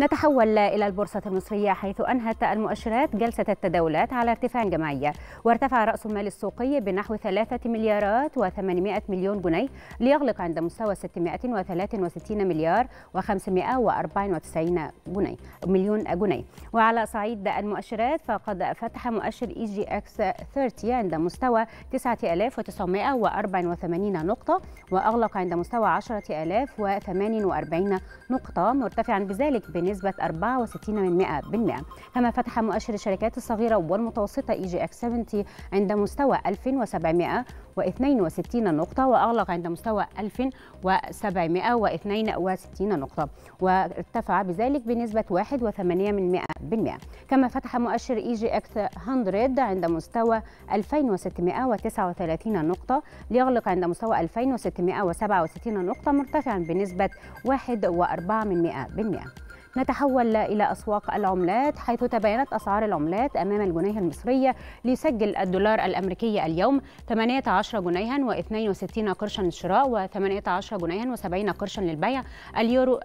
نتحول إلى البورصة المصرية حيث أنهت المؤشرات جلسة التداولات على ارتفاع جماعي وارتفع رأس المال السوقي بنحو 3 مليارات و800 مليون جنيه ليغلق عند مستوى 663 مليار و594 جنيه مليون جنيه وعلى صعيد المؤشرات فقد فتح مؤشر اي جي اكس 30 عند مستوى 9984 نقطة وأغلق عند مستوى 10048 نقطة مرتفعا بذلك ب بنسبة 64% كما فتح مؤشر الشركات الصغيرة والمتوسطة إي جي إكس 70 عند مستوى 1762 نقطة وأغلق عند مستوى 1762 نقطة وارتفع بذلك بنسبة 1.8% كما فتح مؤشر إي جي إكس 100 عند مستوى 2639 نقطة ليغلق عند مستوى 2667 نقطة مرتفعا بنسبة 1.4% نتحول إلى أسواق العملات حيث تباينت أسعار العملات أمام الجنيه المصرية ليسجل الدولار الأمريكي اليوم 18 جنيها و62 قرشا للشراء و18 جنيها و70 قرشا للبيع اليورو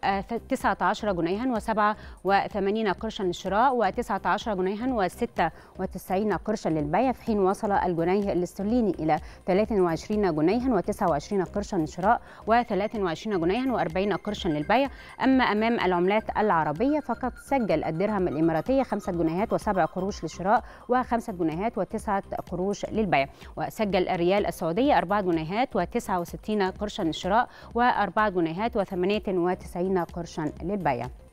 19 آه، جنيها و87 قرشا للشراء و19 جنيها و96 قرشا للبيع في حين وصل الجنيه الاسترليني إلى 23 جنيها و29 قرشا للشراء و23 جنيها و40 قرشا للبيع أما أمام العملات العربية العربية فقط سجل الدرهم الإماراتية خمسة جنيهات وسبع قروش للشراء وخمسة جنيهات وتسعة قروش للبيع وسجل الريال السعودية أربعة جنيهات وتسعة وستين قرشا للشراء وأربعة جنيهات وثمانية وتسعين قرشا للبيع